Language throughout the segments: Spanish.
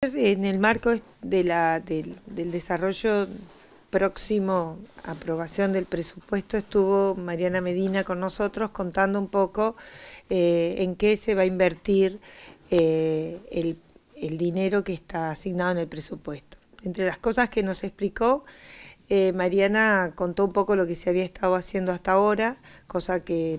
En el marco de la, del, desarrollo próximo aprobación del presupuesto estuvo Mariana Medina con nosotros contando un poco eh, en qué se va a invertir eh, el, dinero que está asignado en el presupuesto. Entre las cosas que nos explicó, eh, Mariana contó un poco lo que se había estado haciendo hasta ahora, cosa que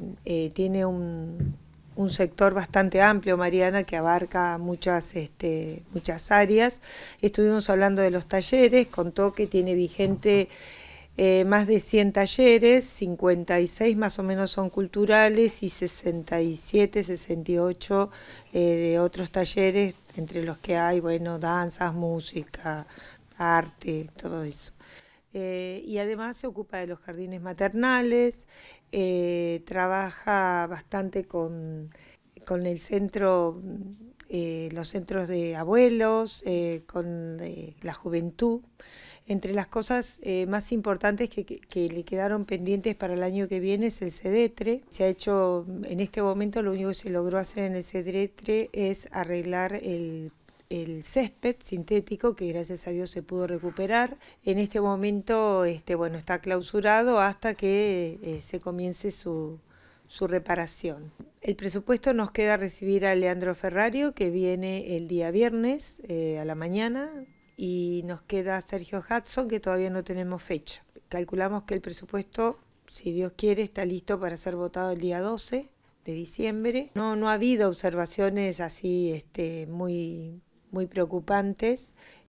tiene un un sector bastante amplio, Mariana, que abarca muchas, este, muchas áreas. Estuvimos hablando de los talleres, contó que tiene vigente eh, más de 100 talleres, 56 más o menos son culturales y 67, 68 eh, de otros talleres, entre los que hay, bueno, danzas, música, arte, todo eso. Eh, y además se ocupa de los jardines maternales, eh, trabaja bastante con, con el centro, eh, los centros de abuelos, con la juventud. Entre las cosas más importantes que, le quedaron pendientes para el año que viene es el CEDETRE. Se ha hecho, en este momento lo único que se logró hacer en el CEDETRE es arreglar el el césped sintético que gracias a Dios se pudo recuperar. En este momento este, bueno, está clausurado hasta que eh, se comience su, su reparación. El presupuesto nos queda recibir a Leandro Ferrario, que viene el día viernes eh, a la mañana, y nos queda Sergio Hudson, que todavía no tenemos fecha. Calculamos que el presupuesto, si Dios quiere, está listo para ser votado el día 12 de diciembre. No, no ha habido observaciones así este, muy muy preocupantes